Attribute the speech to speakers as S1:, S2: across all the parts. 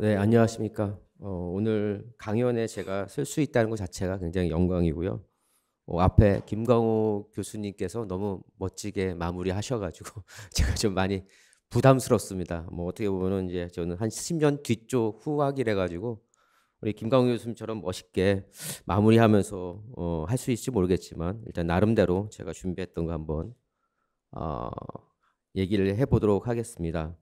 S1: 네, 안녕하십니까. 어, 오늘 강연에 제가 쓸 수 있다는 것 자체가 굉장히 영광이고요. 어, 앞에 김광호 교수님께서 너무 멋지게 마무리하셔가지고 제가 좀 많이 부담스럽습니다. 뭐 어떻게 보면 이제 저는 한 10년 뒤쪽 후학이래 가지고 우리 김광호 교수님처럼 멋있게 마무리하면서 어, 할 수 있을지 모르겠지만 일단 나름대로 제가 준비했던 거 한번 어, 얘기를 해보도록 하겠습니다.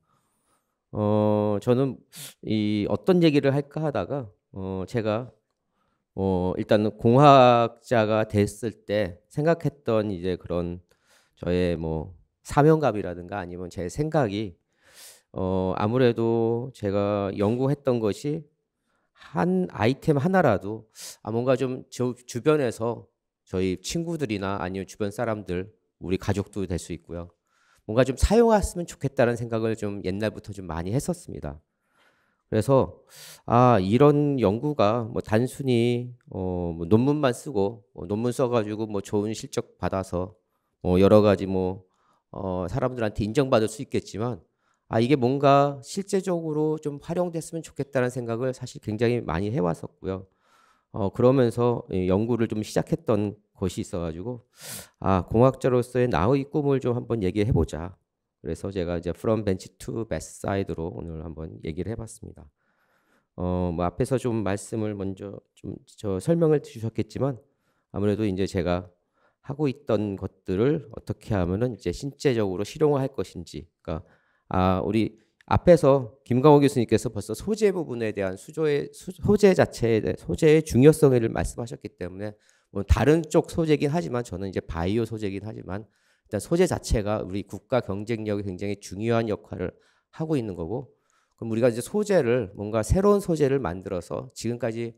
S1: 어, 저는 이 어떤 얘기를 할까 하다가 어, 제가 어, 일단은 공학자가 됐을 때 생각했던 이제 그런 저의 뭐 사명감이라든가 아니면 제 생각이 어, 아무래도 제가 연구했던 것이 한 아이템 하나라도 아 뭔가 좀저 주변에서 저희 친구들이나 아니면 주변 사람들 우리 가족도 될 수 있고요. 뭔가 좀 사용했으면 좋겠다는 생각을 좀 옛날부터 좀 많이 했었습니다. 그래서 아 이런 연구가 뭐 단순히 어, 뭐 논문만 쓰고 어, 논문 써가지고 뭐 좋은 실적 받아서 뭐 여러 가지 뭐 어, 사람들한테 인정받을 수 있겠지만 아 이게 뭔가 실제적으로 좀 활용됐으면 좋겠다는 생각을 사실 굉장히 많이 해왔었고요. 어, 그러면서 연구를 좀 시작했던 곳이 있어가지고 아 공학자로서의 나의 꿈을 좀 한번 얘기해 보자. 그래서 제가 이제 From Bench to b e s Side로 오늘 한번 얘기를 해봤습니다. 어, 뭐 앞에서 좀 말씀을 먼저 좀 저 설명을 주셨겠지만 아무래도 이제 제가 하고 있던 것들을 어떻게 하면은 이제 신체적으로 실용화할 것인지, 그러니까 아 우리 앞에서 김강호 교수님께서 벌써 소재 부분에 대한 수조의 소재 자체에 대한 소재의 중요성을 말씀하셨기 때문에 뭐 다른 쪽 소재긴 하지만 저는 이제 바이오 소재긴 하지만 일단 소재 자체가 우리 국가 경쟁력에 굉장히 중요한 역할을 하고 있는 거고 그럼 우리가 이제 소재를 뭔가 새로운 소재를 만들어서 지금까지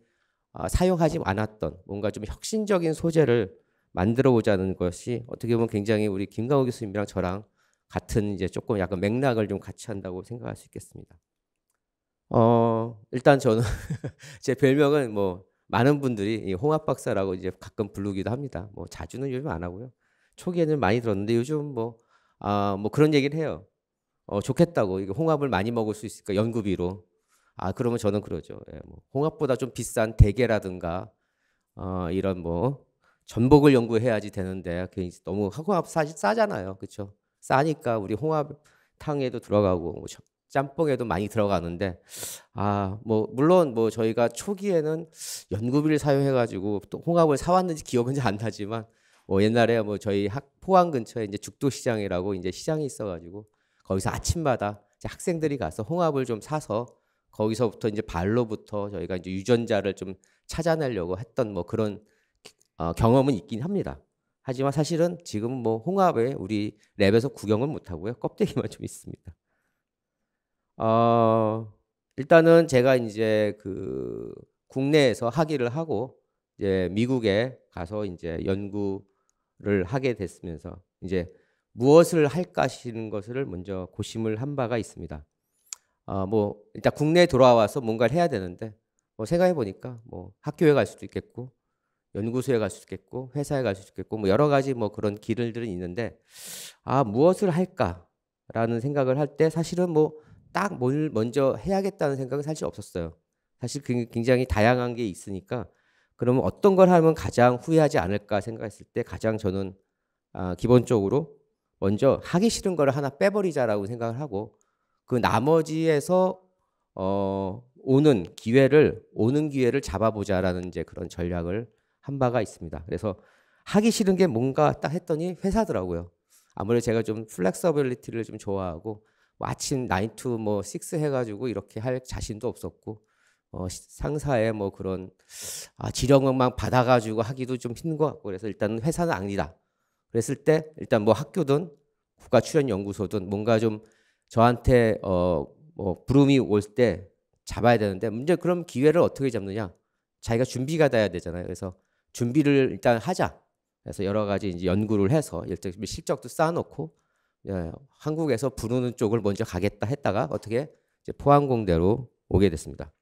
S1: 아, 사용하지 않았던 뭔가 좀 혁신적인 소재를 만들어 보자는 것이 어떻게 보면 굉장히 우리 김강호 교수님이랑 저랑 같은 이제 조금 약간 맥락을 좀 같이 한다고 생각할 수 있겠습니다. 어, 일단 저는 제 별명은 뭐 많은 분들이 이 홍합 박사라고 이제 가끔 부르기도 합니다. 뭐 자주는 요즘 안 하고요. 초기에는 많이 들었는데 요즘 뭐, 아, 뭐 그런 얘기를 해요. 어, 좋겠다고. 이거 홍합을 많이 먹을 수 있을까? 연구비로. 아, 그러면 저는 그러죠. 예, 뭐 홍합보다 좀 비싼 대게라든가, 어, 이런 뭐, 전복을 연구해야지 되는데, 그 너무 홍합 사실 싸잖아요. 그쵸? 싸니까 우리 홍합탕에도 들어가고, 뭐 짬뽕에도 많이 들어가는데 아 뭐 물론 뭐 저희가 초기에는 연구비를 사용해가지고 또 홍합을 사왔는지 기억은 잘안 나지만 뭐 옛날에 뭐 저희 학, 포항 근처에 이제 죽도시장이라고 이제 시장이 있어가지고 거기서 아침마다 이제 학생들이 가서 홍합을 좀 사서 거기서부터 이제 발로부터 저희가 이제 유전자를 좀 찾아내려고 했던 뭐 그런 어, 경험은 있긴 합니다. 하지만 사실은 지금 뭐 홍합에 우리 랩에서 구경을못 하고요. 껍데기만 좀 있습니다. 어, 일단은 제가 이제 그 국내에서 학위를 하고 이제 미국에 가서 이제 연구를 하게 됐으면서 이제 무엇을 할까 하시는 것을 먼저 고심을 한 바가 있습니다. 아, 어, 뭐 일단 국내에 돌아와서 뭔가를 해야 되는데 뭐 생각해 보니까 뭐 학교에 갈 수도 있겠고 연구소에 갈 수도 있겠고 회사에 갈 수도 있겠고 뭐 여러 가지 뭐 그런 길들은 있는데 아 무엇을 할까라는 생각을 할 때 사실은 뭐 딱뭘 먼저 해야겠다는 생각은 사실 없었어요. 사실 그 굉장히 다양한 게 있으니까 그러면 어떤 걸 하면 가장 후회하지 않을까 생각했을 때 가장 저는 아, 기본적으로 먼저 하기 싫은 걸 하나 빼버리자라고 생각을 하고 그 나머지에서 어, 오는 기회를 오는 기회를 잡아보자라는 이제 그런 전략을 한 바가 있습니다. 그래서 하기 싫은 게 뭔가 딱 했더니 회사더라고요. 아무래도 제가 좀 플렉서빌리티를 좀 좋아하고 마침 나인투 뭐 식스 해가지고 이렇게 할 자신도 없었고 어, 상사의 뭐 그런 아, 지령만 받아가지고 하기도 좀 힘든 것 같고 그래서 일단 회사는 아니다. 그랬을 때 일단 뭐 학교든 국가 출연 연구소든 뭔가 좀 저한테 어, 뭐 부름이 올 때 잡아야 되는데 문제 그럼 기회를 어떻게 잡느냐? 자기가 준비가 돼야 되잖아요. 그래서 준비를 일단 하자. 그래서 여러 가지 이제 연구를 해서 일단 실적도 쌓아놓고 예, 한국에서 부르는 쪽을 먼저 가겠다 했다가 어떻게 이제 포항공대로 오게 됐습니다.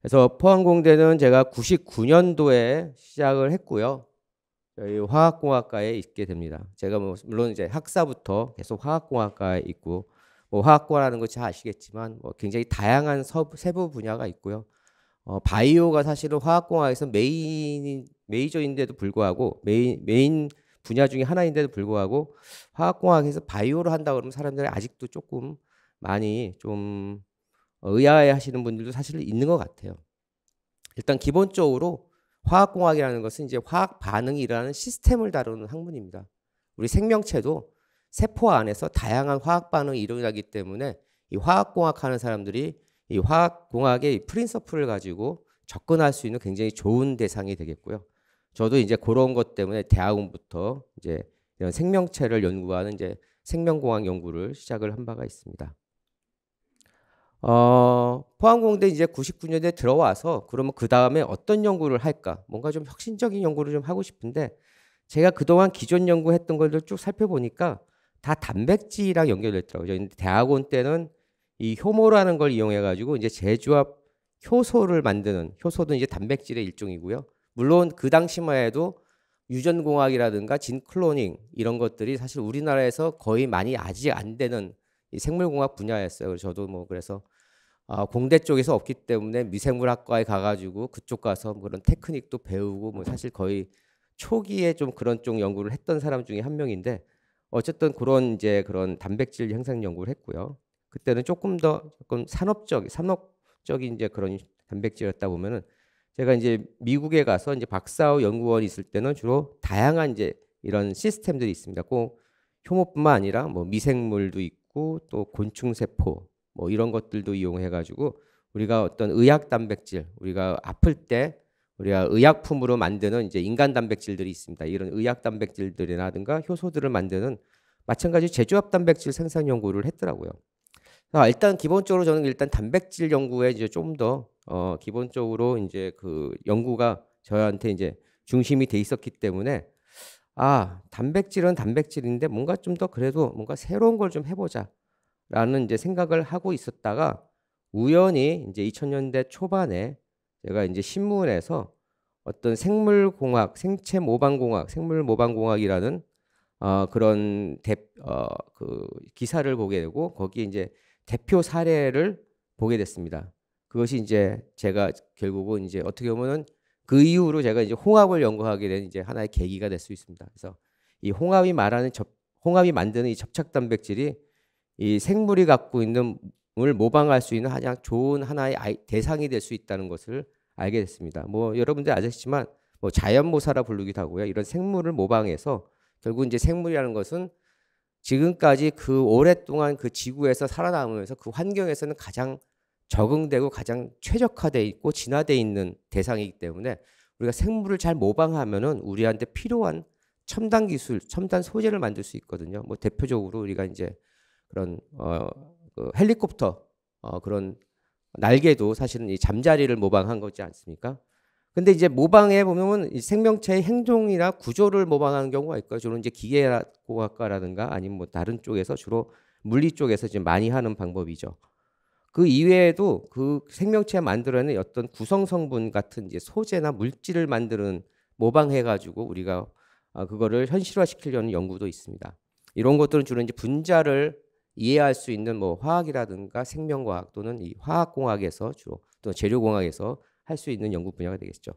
S1: 그래서 포항공대는 제가 99년도에 시작을 했고요. 저희 화학공학과에 있게 됩니다. 제가 뭐 물론 이제 학사부터 계속 화학공학과에 있고 뭐 화학과라는 거잘 아시겠지만 뭐 굉장히 다양한 서부, 세부 분야가 있고요. 어, 바이오가 사실은 화학공학에서 메인 메이저인데도 불구하고 메인 메인 분야 중에 하나인데도 불구하고 화학공학에서 바이오로 한다 그러면 사람들이 아직도 조금 많이 좀 의아해 하시는 분들도 사실 있는 것 같아요. 일단 기본적으로 화학공학이라는 것은 이제 화학 반응이 라는 시스템을 다루는 학문입니다. 우리 생명체도 세포 안에서 다양한 화학 반응이 일어나기 때문에 이 화학공학 하는 사람들이 이 화학공학의 프린서프를 가지고 접근할 수 있는 굉장히 좋은 대상이 되겠고요. 저도 이제 그런 것 때문에 대학원부터 이제 이런 생명체를 연구하는 이제 생명공학 연구를 시작을 한 바가 있습니다. 어, 포항공대 이제 99년에 들어와서 그러면 그 다음에 어떤 연구를 할까? 뭔가 좀 혁신적인 연구를 좀 하고 싶은데 제가 그동안 기존 연구했던 걸들 쭉 살펴보니까 다 단백질이랑 연결됐더라고요. 대학원 때는 이 효모라는 걸 이용해가지고 이제 제조합 효소를 만드는 효소도 이제 단백질의 일종이고요. 물론 그 당시만 해도 유전공학이라든가 진클로닝 이런 것들이 사실 우리나라에서 거의 많이 아직 안 되는 이 생물공학 분야였어요. 그래서 저도 뭐 그래서 아, 공대 쪽에서 없기 때문에 미생물학과에 가가지고 그쪽 가서 뭐 그런 테크닉도 배우고 뭐 사실 거의 초기에 좀 그런 쪽 연구를 했던 사람 중에 한 명인데 어쨌든 그런 이제 그런 단백질 형상 연구를 했고요. 그때는 조금 더 조금 산업적 산업적인 이제 그런 단백질이었다 보면은 제가 이제 미국에 가서 이제 박사후 연구원이 있을 때는 주로 다양한 이제 이런 시스템들이 있습니다. 꼭 효모뿐만 아니라 뭐 미생물도 있고 또 곤충 세포 뭐 이런 것들도 이용해 가지고 우리가 어떤 의약 단백질 우리가 아플 때 우리가 의약품으로 만드는 이제 인간 단백질들이 있습니다. 이런 의약 단백질들이라든가 효소들을 만드는 마찬가지 제조업 단백질 생산 연구를 했더라고요. 아, 일단 기본적으로 저는 일단 단백질 연구에 이제 좀 더 어, 기본적으로 이제 그 연구가 저한테 이제 중심이 돼 있었기 때문에 아 단백질은 단백질인데 뭔가 좀 더 그래도 뭔가 새로운 걸 좀 해보자라는 이제 생각을 하고 있었다가 우연히 이제 2000년대 초반에 제가 이제 신문에서 어떤 생물공학, 생체 모방공학, 생물 모방공학이라는 어, 그런 대, 어, 그 기사를 보게 되고 거기에 이제 대표 사례를 보게 됐습니다. 그것이 이제 제가 결국은 이제 어떻게 보면은 그 이후로 제가 이제 홍합을 연구하게 된 이제 하나의 계기가 될 수 있습니다. 그래서 이 홍합이 말하는 접, 홍합이 만드는 이 접착 단백질이 이 생물이 갖고 있는 을 모방할 수 있는 가장 좋은 하나의 아이, 대상이 될 수 있다는 것을 알게 됐습니다. 뭐 여러분들 아시지만 뭐 자연모사라 부르기도 하고요. 이런 생물을 모방해서 결국 이제 생물이라는 것은 지금까지 그 오랫동안 그 지구에서 살아남으면서 그 환경에서는 가장 적응되고 가장 최적화돼 있고 진화돼 있는 대상이기 때문에 우리가 생물을 잘 모방하면은 우리한테 필요한 첨단 기술, 첨단 소재를 만들 수 있거든요. 뭐 대표적으로 우리가 이제 그런 어, 그 헬리콥터 어, 그런 날개도 사실은 이 잠자리를 모방한 거지 않습니까? 근데 이제 모방에 보면은 생명체의 행동이나 구조를 모방하는 경우가 있고요. 주로 이제 기계학과라든가 아니면 뭐 다른 쪽에서 주로 물리 쪽에서 지금 많이 하는 방법이죠. 그 이외에도 그 생명체 만들어내는 어떤 구성 성분 같은 이제 소재나 물질을 만드는 모방해 가지고 우리가 아, 그거를 현실화 시키려는 연구도 있습니다. 이런 것들은 주로 이제 분자를 이해할 수 있는 뭐 화학이라든가 생명과학 또는 이 화학공학에서 주로 또 재료공학에서 할수 있는 연구 분야가 되겠죠.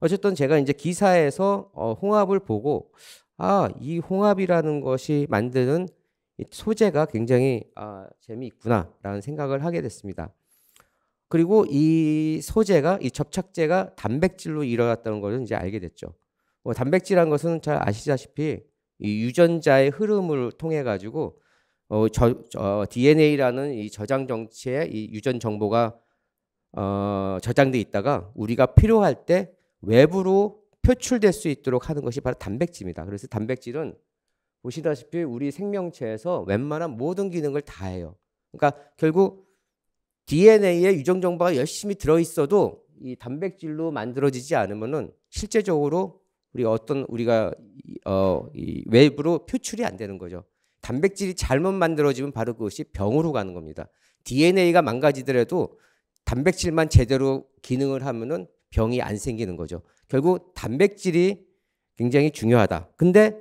S1: 어쨌든 제가 이제 기사에서 어, 홍합을 보고 아, 이 홍합이라는 것이 만드는 소재가 굉장히 아, 재미있구나라는 생각을 하게 됐습니다. 그리고 이 소재가 이 접착제가 단백질로 일어났다는 것을 이제 알게 됐죠. 어, 단백질이라는 것은 잘 아시다시피 이 유전자의 흐름을 통해 가지고 어, 저, 저 어, DNA라는 이 저장 정체에 이 유전 정보가 어, 저장돼 있다가 우리가 필요할 때 외부로 표출될 수 있도록 하는 것이 바로 단백질입니다. 그래서 단백질은 보시다시피 우리 생명체에서 웬만한 모든 기능을 다 해요. 그러니까 결국 DNA에 유전 정보가 열심히 들어 있어도 이 단백질로 만들어지지 않으면은 실제적으로 우리 어떤 우리가 어, 이 외부로 표출이 안 되는 거죠. 단백질이 잘못 만들어지면 바로 그것이 병으로 가는 겁니다. DNA가 망가지더라도 단백질만 제대로 기능을 하면은 병이 안 생기는 거죠. 결국 단백질이 굉장히 중요하다. 근데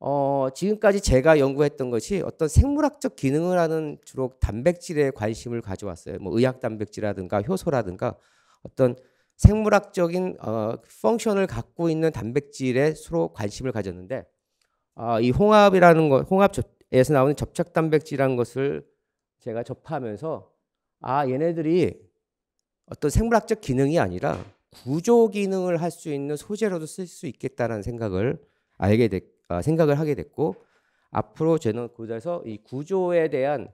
S1: 어, 지금까지 제가 연구했던 것이 어떤 생물학적 기능을 하는 주로 단백질에 관심을 가져왔어요. 뭐 의학 단백질이라든가 효소라든가 어떤 생물학적인 어, 펑션을 갖고 있는 단백질에 서로 관심을 가졌는데 아이 홍합이라는 거 홍합에서 나오는 접착 단백질이라는 것을 제가 접하면서 아, 얘네들이 어떤 생물학적 기능이 아니라 구조 기능을 할 수 있는 소재로도 쓸 수 있겠다는 라 생각을 알게 됐, 아, 생각을 하게 됐고 앞으로 저는 그래서 이 구조에 대한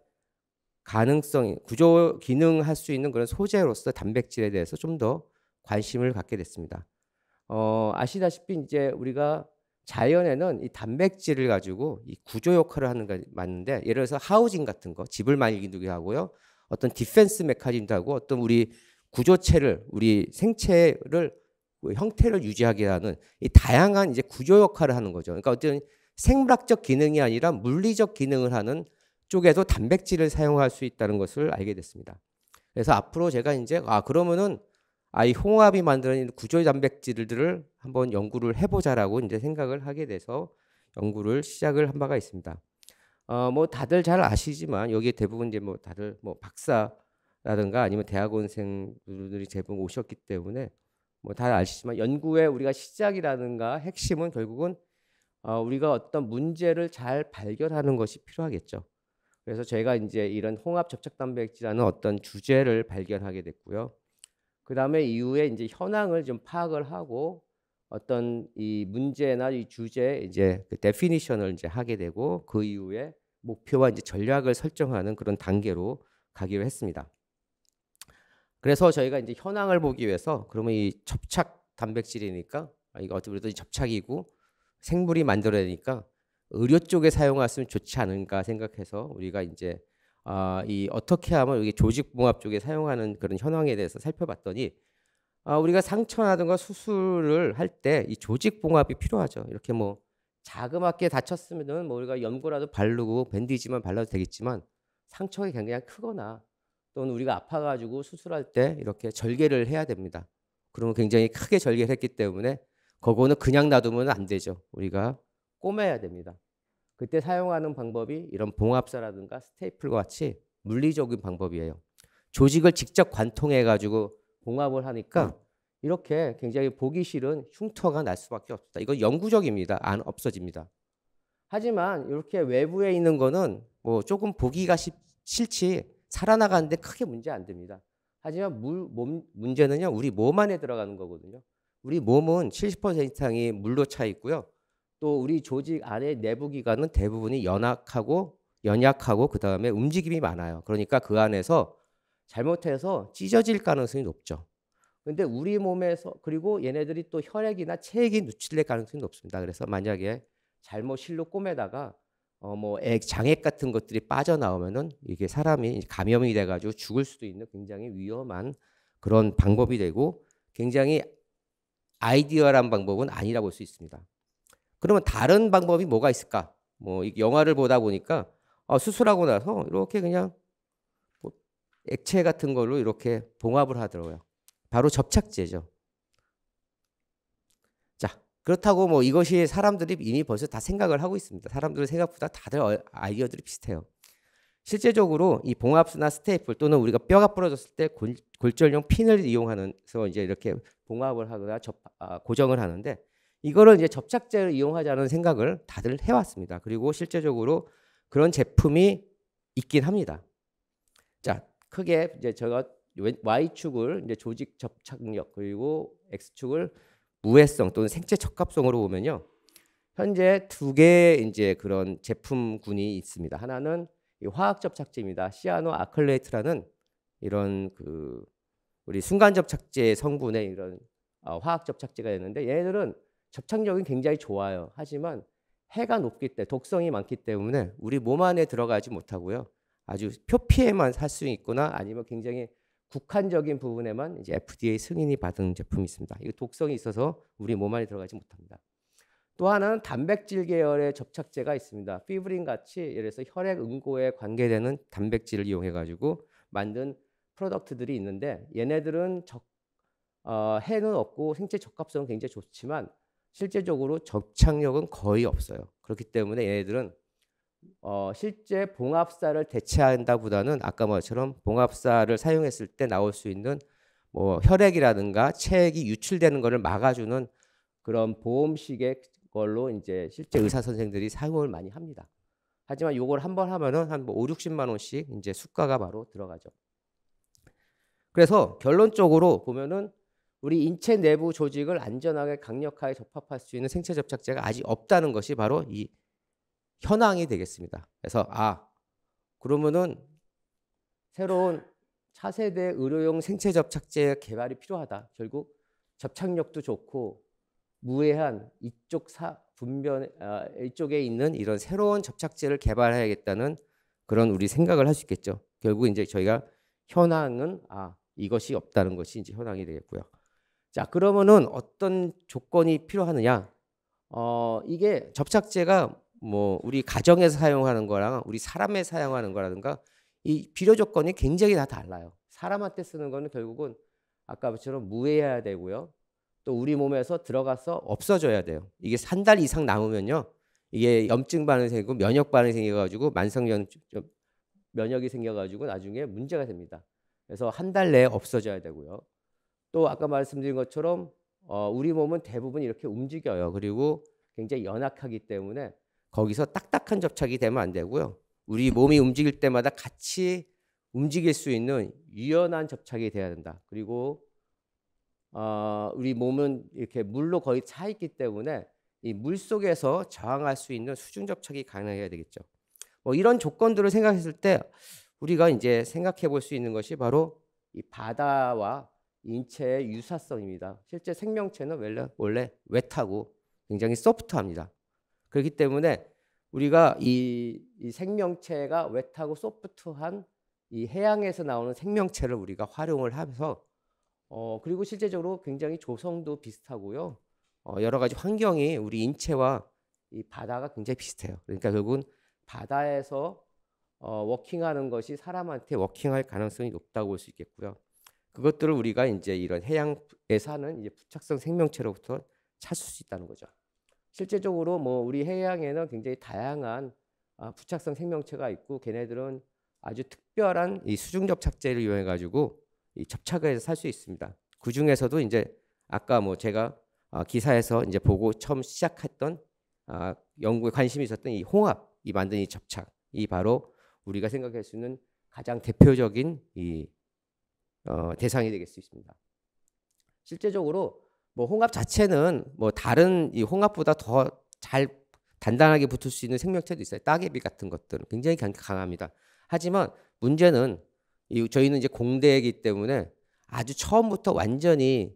S1: 가능성, 구조 기능할 수 있는 그런 소재로서 단백질에 대해서 좀 더 관심을 갖게 됐습니다. 어, 아시다시피 이제 우리가 자연에는 이 단백질을 가지고 이 구조 역할을 하는 게 맞는데 예를 들어서 하우징 같은 거 집을 많이 기둥이 하고요. 어떤 디펜스 메커니즘하고 어떤 우리 구조체를 우리 생체를 형태를 유지하게 하는 이 다양한 이제 구조 역할을 하는 거죠. 그러니까 어떤 생물학적 기능이 아니라 물리적 기능을 하는 쪽에도 단백질을 사용할 수 있다는 것을 알게 됐습니다. 그래서 앞으로 제가 이제 아 그러면은 아이 홍합이 만드는 구조 단백질들을 한번 연구를 해보자라고 이제 생각을 하게 돼서 연구를 시작을 한 바가 있습니다. 어, 뭐 다들 잘 아시지만 여기 대부분 이제 뭐 다들 뭐 박사라든가 아니면 대학원생들이 대부분 오셨기 때문에 뭐다 아시지만 연구의 우리가 시작이라든가 핵심은 결국은 어, 우리가 어떤 문제를 잘 발견하는 것이 필요하겠죠. 그래서 제가 이제 이런 홍합 접착 단백질이라는 어떤 주제를 발견하게 됐고요. 그 다음에 이후에 이제 현황을 좀 파악을 하고 어떤 이 문제나 이 주제 이제 그 데피니션을 이제 하게 되고 그 이후에 목표와 이제 전략을 설정하는 그런 단계로 가기로 했습니다. 그래서 저희가 이제 현황을 보기 위해서 그러면 이 접착 단백질이니까 아, 이거 어떻게 보면 접착이고 생물이 만들어내니까 의료 쪽에 사용했으면 좋지 않은가 생각해서 우리가 이제 아, 이 어떻게 하면 여기 조직 봉합 쪽에 사용하는 그런 현황에 대해서 살펴봤더니 어, 우리가 상처나든가 수술을 할 때 이 조직 봉합이 필요하죠. 이렇게 뭐 자그맣게 다쳤으면은 뭐 우리가 연고라도 바르고 밴디지만 발라도 되겠지만 상처가 굉장히 크거나 또는 우리가 아파가지고 수술할 때 이렇게 절개를 해야 됩니다. 그러면 굉장히 크게 절개를 했기 때문에 그거는 그냥 놔두면 안 되죠. 우리가 꼬매야 됩니다. 그때 사용하는 방법이 이런 봉합사라든가 스테이플과 같이 물리적인 방법이에요. 조직을 직접 관통해가지고 봉합을 하니까 음. 이렇게 굉장히 보기 싫은 흉터가 날 수밖에 없다. 이건 영구적입니다. 안 없어집니다. 하지만 이렇게 외부에 있는 거는 뭐 조금 보기가 싫지 살아나가는데 크게 문제 안 됩니다. 하지만 물, 몸, 문제는요, 우리 몸 안에 들어가는 거거든요. 우리 몸은 70% 이상이 물로 차 있고요. 또 우리 조직 안에 내부 기관은 대부분이 연약하고 연약하고 그 다음에 움직임이 많아요. 그러니까 그 안에서 잘못해서 찢어질 가능성이 높죠. 근데 우리 몸에서 그리고 얘네들이 또 혈액이나 체액이 누출될 가능성이 높습니다. 그래서 만약에 잘못 실로 꼬매다가 어뭐 장액 같은 것들이 빠져나오면은 이게 사람이 감염이 돼가지고 죽을 수도 있는 굉장히 위험한 그런 방법이 되고 굉장히 아이디어란 방법은 아니라고 볼 수 있습니다. 그러면 다른 방법이 뭐가 있을까? 뭐 영화를 보다 보니까 어 수술하고 나서 이렇게 그냥 액체 같은 걸로 이렇게 봉합을 하더라고요. 바로 접착제죠. 자, 그렇다고 뭐 이것이 사람들이 이미 벌써 다 생각을 하고 있습니다. 사람들은 생각보다 다들 어, 아이디어들이 비슷해요. 실제적으로 이 봉합수나 스테이플 또는 우리가 뼈가 부러졌을 때 골, 골절용 핀을 이용하면서 이제 이렇게 봉합을 하거나 접, 아, 고정을 하는데 이거를 이제 접착제를 이용하자는 생각을 다들 해왔습니다. 그리고 실제적으로 그런 제품이 있긴 합니다. 자, 크게 이제 제가 Y축을 이제 조직 접착력 그리고 X축을 무해성 또는 생체 적합성으로 보면요. 현재 두 개의 이제 그런 제품군이 있습니다. 하나는 이 화학 접착제입니다. 시아노 아클레이트라는 이런 그 우리 순간 접착제 성분의 이런 어 화학 접착제가 있는데 얘네들은 접착력이 굉장히 좋아요. 하지만 해가 높기 때 독성이 많기 때문에 우리 몸 안에 들어가지 못하고요. 아주 표피에만 살 수 있거나 아니면 굉장히 국한적인 부분에만 이제 FDA 승인이 받은 제품이 있습니다. 이거 독성이 있어서 우리 몸 안에 들어가지 못합니다. 또 하나는 단백질 계열의 접착제가 있습니다. 피브린 같이 예를 들어서 혈액 응고에 관계되는 단백질을 이용해 가지고 만든 프로덕트들이 있는데 얘네들은 적, 어, 해는 없고 생체 적합성은 굉장히 좋지만 실제적으로 접착력은 거의 없어요. 그렇기 때문에 얘네들은 어, 실제 봉합사를 대체한다보다는 아까 말처럼 봉합사를 사용했을 때 나올 수 있는 뭐 혈액이라든가 체액이 유출되는 것을 막아주는 그런 보험식의 걸로 이제 실제 의사 선생들이 사용을 많이 합니다. 하지만 요걸 한번 하면은 한뭐 5, 60만 원씩 이제 수가가 바로 들어가죠. 그래서 결론적으로 보면은 우리 인체 내부 조직을 안전하게 강력하게 접합할 수 있는 생체 접착제가 아직 없다는 것이 바로 이 현황이 되겠습니다. 그래서 아 그러면은 새로운 차세대 의료용 생체 접착제 개발이 필요하다. 결국 접착력도 좋고 무해한 이쪽 사 분변 아, 이쪽에 있는 이런 새로운 접착제를 개발해야겠다는 그런 우리 생각을 할 수 있겠죠. 결국 이제 저희가 현황은 아 이것이 없다는 것이 이제 현황이 되겠고요. 자 그러면은 어떤 조건이 필요하느냐? 어 이게 접착제가 뭐 우리 가정에서 사용하는 거랑 우리 사람에 사용하는 거라든가 이 필요 조건이 굉장히 다 달라요. 사람한테 쓰는 거는 결국은 아까처럼 무해야 해 되고요. 또 우리 몸에서 들어가서 없어져야 돼요. 이게 한 달 이상 남으면요. 이게 염증 반응 생기고 면역 반응 생겨가지고 만성 면역이 생겨가지고 나중에 문제가 됩니다. 그래서 한 달 내에 없어져야 되고요. 또 아까 말씀드린 것처럼 어, 우리 몸은 대부분 이렇게 움직여요. 그리고 굉장히 연약하기 때문에 거기서 딱딱한 접착이 되면 안 되고요. 우리 몸이 움직일 때마다 같이 움직일 수 있는 유연한 접착이 돼야 된다. 그리고 어, 우리 몸은 이렇게 물로 거의 차 있기 때문에 이 물 속에서 저항할 수 있는 수중 접착이 가능해야 되겠죠. 뭐 이런 조건들을 생각했을 때 우리가 이제 생각해 볼 수 있는 것이 바로 이 바다와 인체의 유사성입니다. 실제 생명체는 원래, 원래 웨트고 굉장히 소프트합니다. 그렇기 때문에 우리가 이, 이 생명체가 웨트하고 소프트한 이 해양에서 나오는 생명체를 우리가 활용을 하면서 어, 그리고 실제적으로 굉장히 조성도 비슷하고요. 어, 여러 가지 환경이 우리 인체와 이 바다가 굉장히 비슷해요. 그러니까 결국은 바다에서 어, 워킹하는 것이 사람한테 워킹할 가능성이 높다고 볼 수 있겠고요. 그것들을 우리가 이제 이런 해양에 사는 이제 부착성 생명체로부터 찾을 수 있다는 거죠. 실제적으로 뭐 우리 해양에는 굉장히 다양한 아, 부착성 생명체가 있고 걔네들은 아주 특별한 이 수중 접착제를 이용해 가지고 이 접착해서 을살수 있습니다. 그 중에서도 이제 아까 뭐 제가 아, 기사에서 이제 보고 처음 시작했던 아, 연구에 관심이 있었던 이 홍합, 이 만든 이 접착, 이 바로 우리가 생각할 수 있는 가장 대표적인 이 어, 대상이 되겠습니다. 실제적으로 뭐 홍합 자체는 뭐 다른 이 홍합보다 더 잘 단단하게 붙을 수 있는 생명체도 있어요. 따개비 같은 것들은 굉장히 강합니다. 하지만 문제는 이 저희는 이제 공대이기 때문에 아주 처음부터 완전히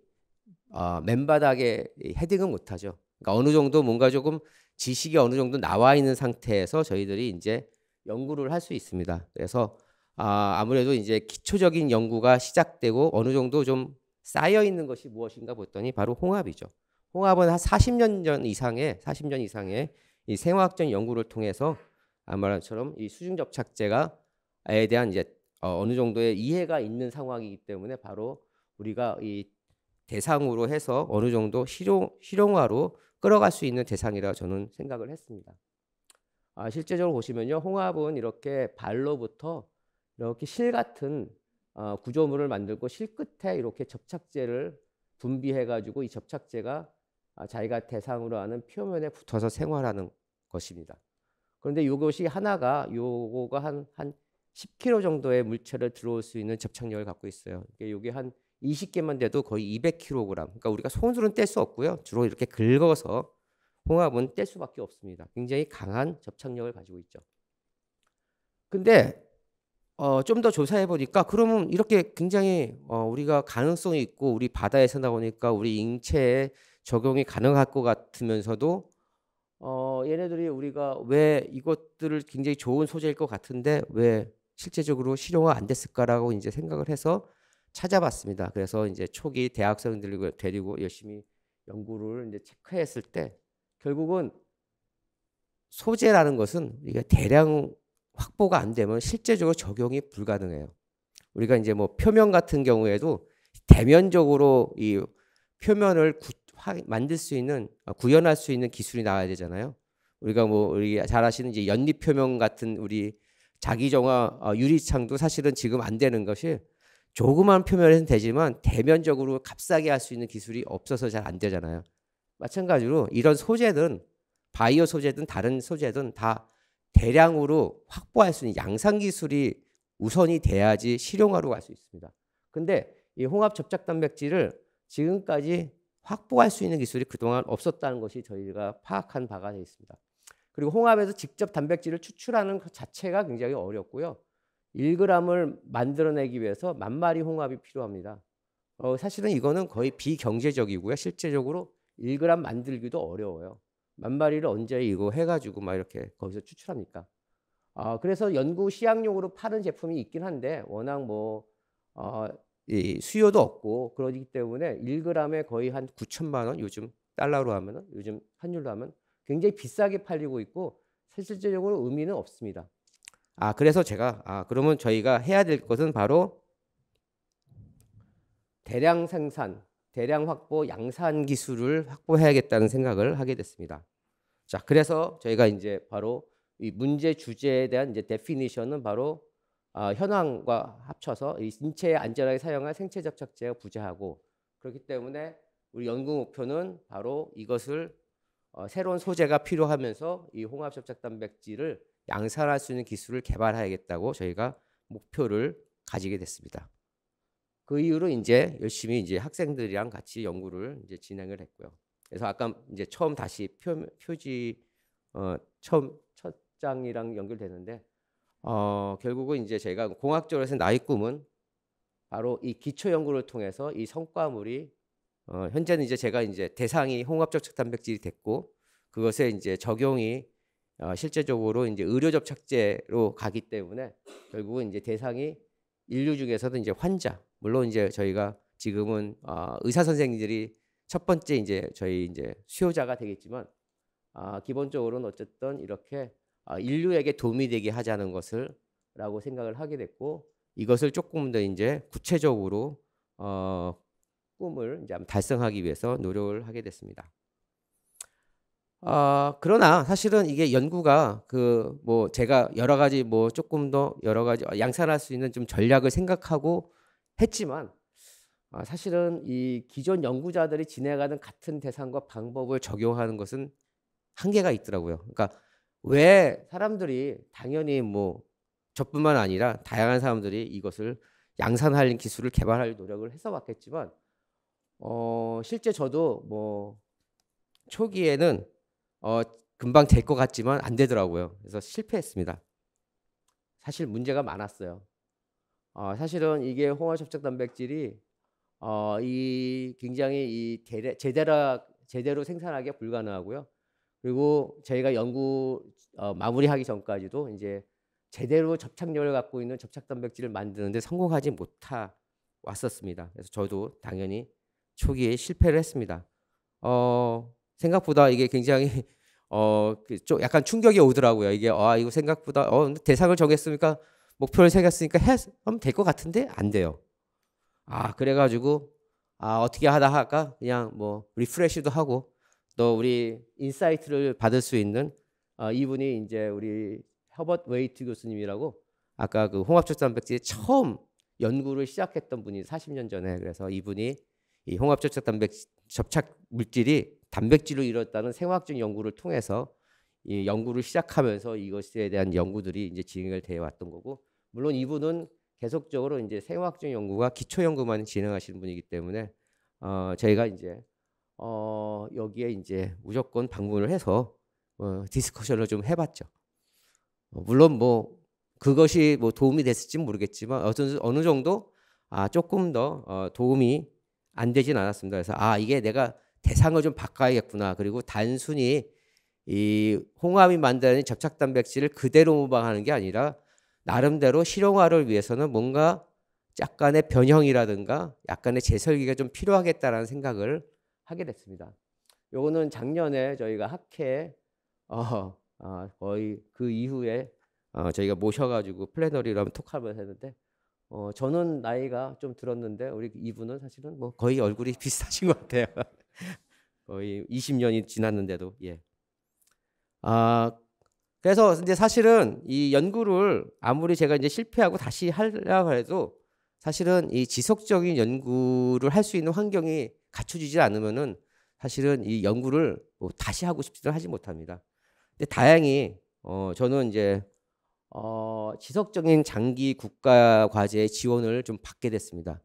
S1: 어, 맨바닥에 헤딩은 못하죠. 그러니까 어느 정도 뭔가 조금 지식이 어느 정도 나와 있는 상태에서 저희들이 이제 연구를 할 수 있습니다. 그래서 아, 아무래도 이제 기초적인 연구가 시작되고 어느 정도 좀 쌓여 있는 것이 무엇인가 보더니 바로 홍합이죠. 홍합은 한 40년 전 이상의 40년 이상의 이 생화학적 연구를 통해서 아마처럼 이 수중 접착제가에 대한 이제 어, 어느 정도의 이해가 있는 상황이기 때문에 바로 우리가 이 대상으로 해서 어느 정도 실용 실용화로 끌어갈 수 있는 대상이라 저는 생각을 했습니다. 아, 실제적으로 보시면요, 홍합은 이렇게 발로부터 이렇게 실 같은 어, 구조물을 만들고 실끝에 이렇게 접착제를 분비해가지고 이 접착제가 아, 자기가 대상으로 하는 표면에 붙어서 생활하는 것입니다. 그런데 이것이 하나가 요거가 한, 한 10kg 정도의 물체를 들어올 수 있는 접착력을 갖고 있어요. 이게 한 20개만 돼도 거의 200kg. 그러니까 우리가 손으로는 뗄 수 없고요. 주로 이렇게 긁어서 홍합은 뗄 수밖에 없습니다. 굉장히 강한 접착력을 가지고 있죠. 근데 어, 좀 더 조사해 보니까 그러면 이렇게 굉장히 어, 우리가 가능성이 있고 우리 바다에 산다 보니까 우리 인체에 적용이 가능할 것 같으면서도 어, 얘네들이 우리가 왜 이것들을 굉장히 좋은 소재일 것 같은데 왜 실제적으로 실용화 안 됐을까라고 이제 생각을 해서 찾아봤습니다. 그래서 이제 초기 대학생들을 그 데리고 열심히 연구를 이제 체크했을 때 결국은 소재라는 것은 우리가 대량 확보가 안 되면 실제적으로 적용이 불가능해요. 우리가 이제 뭐 표면 같은 경우에도 대면적으로 이 표면을 구, 화, 만들 수 있는 아, 구현할 수 있는 기술이 나와야 되잖아요. 우리가 뭐 우리 잘 아시는 이제 연립 표면 같은 우리 자기정화 어, 유리창도 사실은 지금 안 되는 것이 조그만 표면에는 되지만 대면적으로 값싸게 할 수 있는 기술이 없어서 잘 안 되잖아요. 마찬가지로 이런 소재든 바이오 소재든 다른 소재든 다 대량으로 확보할 수 있는 양산 기술이 우선이 돼야지 실용화로 갈 수 있습니다. 근데 이 홍합 접착 단백질을 지금까지 확보할 수 있는 기술이 그동안 없었다는 것이 저희가 파악한 바가 되어 있습니다. 그리고 홍합에서 직접 단백질을 추출하는 것 자체가 굉장히 어렵고요. 1g을 만들어내기 위해서 만 마리 홍합이 필요합니다. 어, 사실은 이거는 거의 비경제적이고요. 실제적으로 1g 만들기도 어려워요. 만마리를 언제 이거 해가지고 막 이렇게 거기서 추출합니까? 어, 그래서 연구 시약용으로 파는 제품이 있긴 한데 워낙 뭐 어, 이 수요도 없고 그러기 때문에 1g에 거의 한 9천만 원 요즘 달러로 하면은 요즘 환율로 하면 굉장히 비싸게 팔리고 있고 실질적으로 의미는 없습니다. 아 그래서 제가 아 그러면 저희가 해야 될 것은 바로 대량 생산 대량 확보 양산 기술을 확보해야겠다는 생각을 하게 됐습니다. 자, 그래서 저희가 이제 바로 이 문제 주제에 대한 이제 데피니션은 바로 아, 현황과 합쳐서 인체에 안전하게 사용할 생체 접착제가 부재하고 그렇기 때문에 우리 연구 목표는 바로 이것을 어, 새로운 소재가 필요하면서 이 홍합 접착 단백질을 양산할 수 있는 기술을 개발해야겠다고 저희가 목표를 가지게 됐습니다. 그 이후로 이제 열심히 이제 학생들이랑 같이 연구를 이제 진행을 했고요. 그래서 아까 이제 처음 다시 표, 표지 어, 처음 첫 장이랑 연결되는데 어, 결국은 이제 제가 공학적으로 서 나의 꿈은 바로 이 기초 연구를 통해서 이 성과물이 어, 현재는 이제 제가 이제 대상이 홍합적 착단백질이 됐고 그것에 이제 적용이 어, 실제적으로 이제 의료 접착제로 가기 때문에 결국은 이제 대상이 인류 중에서도 이제 환자 물론 이제 저희가 지금은 어, 의사 선생님들이 첫 번째 이제 저희 이제 수요자가 되겠지만 아, 기본적으로는 어쨌든 이렇게 아, 인류에게 도움이 되게 하자는 것을 라고 생각을 하게 됐고 이것을 조금 더 이제 구체적으로 어, 꿈을 이제 달성하기 위해서 노력을 하게 됐습니다. 아, 그러나 사실은 이게 연구가 그 뭐 제가 여러 가지 뭐 조금 더 여러 가지 양산할 수 있는 좀 전략을 생각하고 했지만 아, 사실은 이 기존 연구자들이 진행하는 같은 대상과 방법을 적용하는 것은 한계가 있더라고요. 그러니까 왜 사람들이 당연히 뭐 저뿐만 아니라 다양한 사람들이 이것을 양산할 기술을 개발할 노력을 해서 왔겠지만 어 실제 저도 뭐 초기에는 어 금방 될 것 같지만 안 되더라고요. 그래서 실패했습니다. 사실 문제가 많았어요. 어, 사실은 이게 홍화 접착 단백질이 어, 이 굉장히 이 대래, 제대로 제대로 생산하기가 불가능하고요. 그리고 저희가 연구 어, 마무리하기 전까지도 이제 제대로 접착력을 갖고 있는 접착 단백질을 만드는데 성공하지 못하 왔었습니다. 그래서 저도 당연히 초기에 실패를 했습니다. 어, 생각보다 이게 굉장히 어, 그 좀 약간 충격이 오더라고요. 이게 아 이거 생각보다 어, 대상을 정했으니까 목표를 새겼으니까 하면 될 것 같은데 안 돼요. 아 그래가지고 아 어떻게 하다 할까 그냥 뭐 리프레시도 하고 또 우리 인사이트를 받을 수 있는 어, 이분이 이제 우리 허버트 웨이트 교수님이라고 아까 그 홍합초단백질 처음 연구를 시작했던 분이 40년 전에 그래서 이분이 이홍합초착 단백 질 접착 물질이 단백질로 이뤘다는 생화학적 연구를 통해서 이 연구를 시작하면서 이것에 대한 연구들이 이제 진행을 되어 왔던 거고 물론 이분은 계속적으로 이제 생화학적 연구가 기초 연구만 진행하시는 분이기 때문에 어, 저희가 이제 어, 여기에 이제 무조건 방문을 해서 어, 디스커션을 좀 해봤죠. 어, 물론 뭐 그것이 뭐 도움이 됐을지 모르겠지만 어떤 어느 정도 아 조금 더 어, 도움이 안 되진 않았습니다. 그래서 아 이게 내가 대상을 좀 바꿔야겠구나. 그리고 단순히 이 홍합이 만드는 접착 단백질을 그대로 모방하는 게 아니라 나름대로 실용화를 위해서는 뭔가 약간의 변형이라든가 약간의 재설계가 좀 필요하겠다라는 생각을 하게 됐습니다. 요거는 작년에 저희가 학회 어, 어, 거의 그 이후에 어, 저희가 모셔가지고 플래너리로 한번 톡하면 했는데 어, 저는 나이가 좀 들었는데 우리 이분은 사실은 뭐 거의 얼굴이 비슷하신 것 같아요. 거의 20년이 지났는데도 예. 아 그래서 이제 사실은 이 연구를 아무리 제가 이제 실패하고 다시 하려고 해도 사실은 이 지속적인 연구를 할 수 있는 환경이 갖춰지지 않으면은 사실은 이 연구를 뭐 다시 하고 싶지도 하지 못합니다. 근데 다행히 어 저는 이제 어 지속적인 장기 국가 과제 지원을 좀 받게 됐습니다.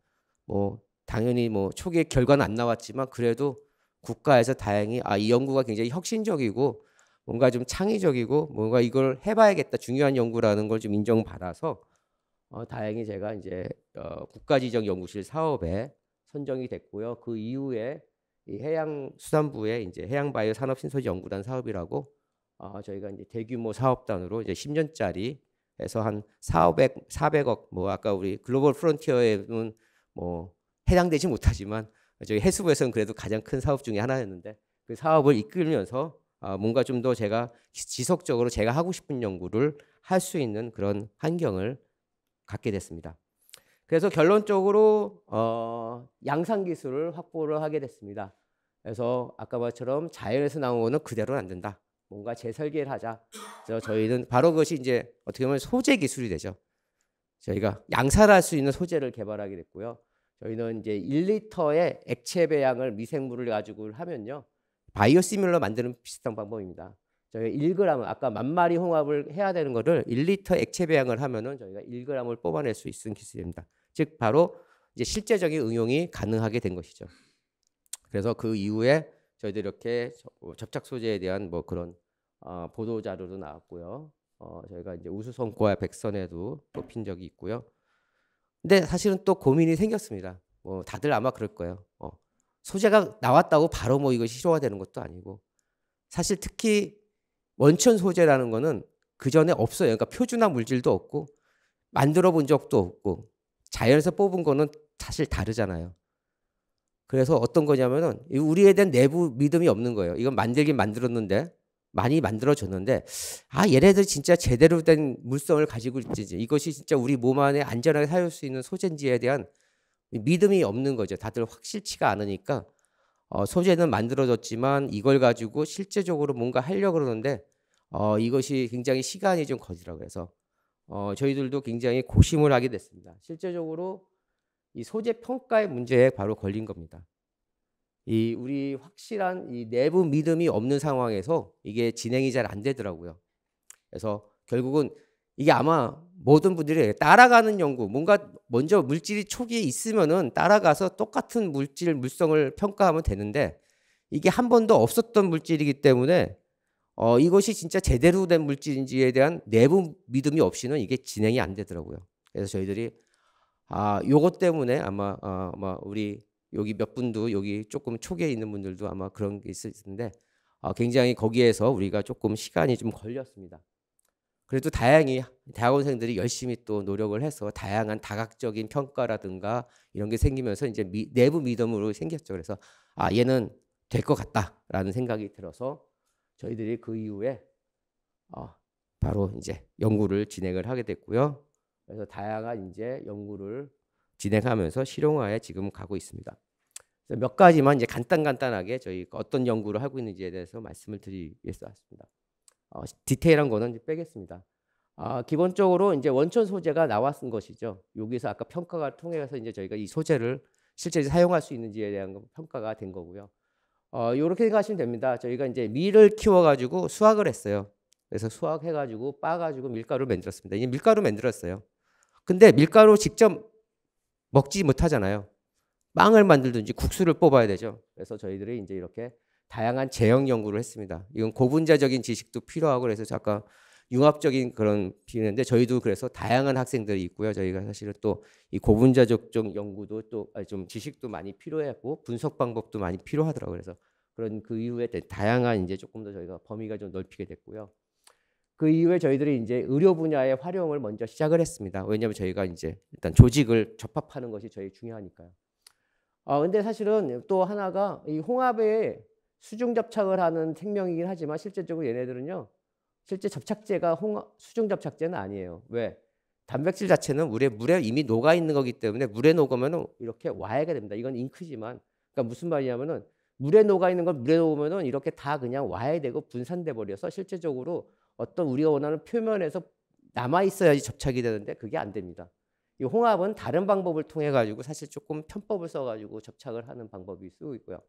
S1: 뭐 당연히 뭐 초기에 결과는 안 나왔지만 그래도 국가에서 다행히 아 이 연구가 굉장히 혁신적이고 뭔가 좀 창의적이고 뭔가 이걸 해봐야겠다 중요한 연구라는 걸 좀 인정받아서 어, 다행히 제가 이제 어, 국가지정 연구실 사업에 선정이 됐고요. 그 이후에 이 해양수산부의 이제 해양바이오 산업신설지연구단 사업이라고 어, 저희가 이제 대규모 사업단으로 이제 10년짜리 해서 한 400, 400억 뭐 아까 우리 글로벌 프론티어에는 뭐 해당되지 못하지만 저희 해수부에서는 그래도 가장 큰 사업 중에 하나였는데 그 사업을 이끌면서 어, 뭔가 좀 더 제가 지속적으로 제가 하고 싶은 연구를 할 수 있는 그런 환경을 갖게 됐습니다. 그래서 결론적으로 어, 양산 기술을 확보를 하게 됐습니다. 그래서 아까 말처럼 자연에서 나온 거는 그대로는 안 된다. 뭔가 재설계를 하자. 그래서 저희는 바로 그것이 이제 어떻게 보면 소재 기술이 되죠. 저희가 양산할 수 있는 소재를 개발하게 됐고요. 저희는 이제 1리터의 액체 배양을 미생물을 가지고 하면요. 바이오시밀러 만드는 비슷한 방법입니다. 저희가 1g, 아까 만 마리 홍합을 해야 되는 거를 1리터 액체 배양을 하면은 저희가 1g을 뽑아낼 수 있는 기술입니다. 즉 바로 이제 실제적인 응용이 가능하게 된 것이죠. 그래서 그 이후에 저희들이 이렇게 어, 접착 소재에 대한 뭐 그런 어, 보도 자료도 나왔고요. 어, 저희가 이제 우수 성과 백선에도 뽑힌 적이 있고요. 근데 사실은 또 고민이 생겼습니다. 뭐 다들 아마 그럴 거예요. 어, 소재가 나왔다고 바로 뭐 이것이 실효화되는 것도 아니고 사실 특히 원천 소재라는 거는 그 전에 없어요. 그러니까 표준화 물질도 없고 만들어 본 적도 없고 자연에서 뽑은 거는 사실 다르잖아요. 그래서 어떤 거냐면은 우리에 대한 내부 믿음이 없는 거예요. 이건 만들긴 만들었는데 많이 만들어졌는데 아 얘네들 진짜 제대로 된 물성을 가지고 있지 이것이 진짜 우리 몸 안에 안전하게 살 수 있는 소재인지에 대한 믿음이 없는 거죠. 다들 확실치가 않으니까 어, 소재는 만들어졌지만 이걸 가지고 실제적으로 뭔가 하려고 그러는데 어, 이것이 굉장히 시간이 좀거리라고 해서 어, 저희들도 굉장히 고심을 하게 됐습니다. 실제적으로 이 소재 평가의 문제에 바로 걸린 겁니다. 이 우리 확실한 이 내부 믿음이 없는 상황에서 이게 진행이 잘 안 되더라고요. 그래서 결국은 이게 아마 모든 분들이 따라가는 연구, 뭔가 먼저 물질이 초기에 있으면은 따라가서 똑같은 물질 물성을 평가하면 되는데 이게 한 번도 없었던 물질이기 때문에 어, 이것이 진짜 제대로 된 물질인지에 대한 내부 믿음이 없이는 이게 진행이 안 되더라고요. 그래서 저희들이 아, 요것 때문에 아마 어, 아마 우리 여기 몇 분도 여기 조금 초기에 있는 분들도 아마 그런 게 있을 텐데 어, 굉장히 거기에서 우리가 조금 시간이 좀 걸렸습니다. 그래도 다행히 대학원생들이 열심히 또 노력을 해서 다양한 다각적인 평가라든가 이런 게 생기면서 이제 미, 내부 믿음으로 생겼죠. 그래서 아 얘는 될 것 같다라는 생각이 들어서 저희들이 그 이후에 어, 바로 이제 연구를 진행을 하게 됐고요. 그래서 다양한 이제 연구를 진행하면서 실용화에 지금 가고 있습니다. 몇 가지만 이제 간단 간단하게 저희 어떤 연구를 하고 있는지에 대해서 말씀을 드리겠습니다. 어, 디테일한 거는 빼겠습니다. 아, 기본적으로 이제 원천 소재가 나왔은 것이죠. 여기서 아까 평가가 통해서 이제 저희가 이 소재를 실제 사용할 수 있는지에 대한 평가가 된 거고요. 어, 이렇게 생각하시면 됩니다. 저희가 이제 밀을 키워가지고 수확을 했어요. 그래서 수확해가지고 빻아가지고 밀가루 만들었습니다. 이제 밀가루 만들었어요. 근데 밀가루 직접 먹지 못하잖아요. 빵을 만들든지 국수를 뽑아야 되죠. 그래서 저희들이 이제 이렇게 다양한 제형 연구를 했습니다. 이건 고분자적인 지식도 필요하고 그래서 잠깐 융합적인 그런 비유인데 저희도 그래서 다양한 학생들이 있고요. 저희가 사실은 또 이 고분자적 좀 연구도 또 좀 지식도 많이 필요했고 분석 방법도 많이 필요하더라고요. 그래서 그런 그 이후에 다양한 이제 조금 더 저희가 범위가 좀 넓히게 됐고요. 그 이후에 저희들이 이제 의료 분야의 활용을 먼저 시작을 했습니다. 왜냐하면 저희가 이제 일단 조직을 접합하는 것이 저희 중요하니까요. 아 근데 사실은 또 하나가 이 홍합의 수중 접착을 하는 생명이긴 하지만 실제적으로 얘네들은요. 실제 접착제가 홍 수중 접착제는 아니에요. 왜? 단백질 자체는 우리 물에 이미 녹아 있는 거기 때문에 물에 녹으면 이렇게 와야가 됩니다. 이건 잉크지만 그러니까 무슨 말이냐면은 물에 녹아 있는 걸 물에 녹으면은 이렇게 다 그냥 와야되고 분산돼 버려서 실제적으로 어떤 우리가 원하는 표면에서 남아 있어야지 접착이 되는데 그게 안 됩니다. 이 홍합은 다른 방법을 통해 가지고 사실 조금 편법을 써 가지고 접착을 하는 방법이 쓰고 있고요.